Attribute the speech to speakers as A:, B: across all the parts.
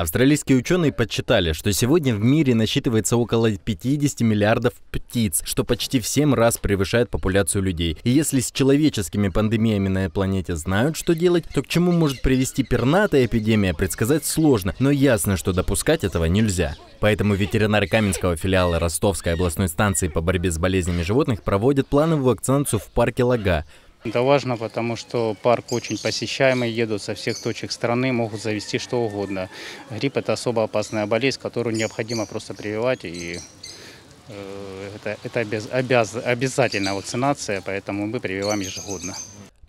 A: Австралийские ученые подсчитали, что сегодня в мире насчитывается около 50 миллиардов птиц, что почти в 7 раз превышает популяцию людей. И если с человеческими пандемиями на планете знают, что делать, то к чему может привести пернатая эпидемия, предсказать сложно, но ясно, что допускать этого нельзя. Поэтому ветеринары Каменского филиала Ростовской областной
B: станции по борьбе с болезнями животных проводят плановую вакцинацию в парке Лага. Это важно, потому что парк очень посещаемый, едут со всех точек страны, могут завести что угодно. Грипп – это особо опасная болезнь, которую необходимо просто прививать, и э, это, это обяз, обяз, обязательная вакцинация, поэтому мы прививаем ежегодно.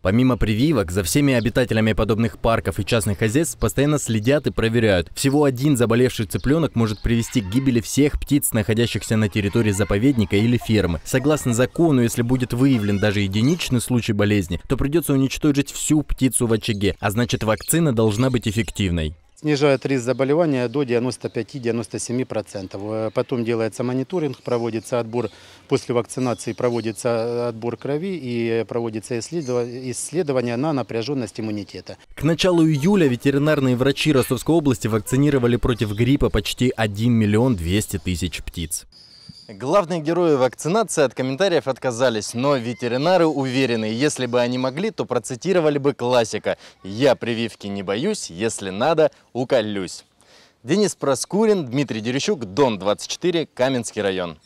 A: Помимо прививок, за всеми обитателями подобных парков и частных хозяйств постоянно следят и проверяют. Всего один заболевший цыпленок может привести к гибели всех птиц, находящихся на территории заповедника или фермы. Согласно закону, если будет выявлен даже единичный случай болезни, то придется уничтожить всю птицу в очаге, а значит вакцина должна быть эффективной
C: снижает риск заболевания до 95-97%. Э, потом делается мониторинг, проводится отбор, после вакцинации проводится э, отбор крови и проводится исследование на напряженность иммунитета.
A: К началу июля ветеринарные врачи Ростовской области вакцинировали против гриппа почти 1 миллион 200 тысяч птиц. Главные герои вакцинации от комментариев отказались, но ветеринары уверены, если бы они могли, то процитировали бы классика «Я прививки не боюсь, если надо, уколюсь». Денис Проскурин, Дмитрий Дерещук, Дон 24, Каменский район.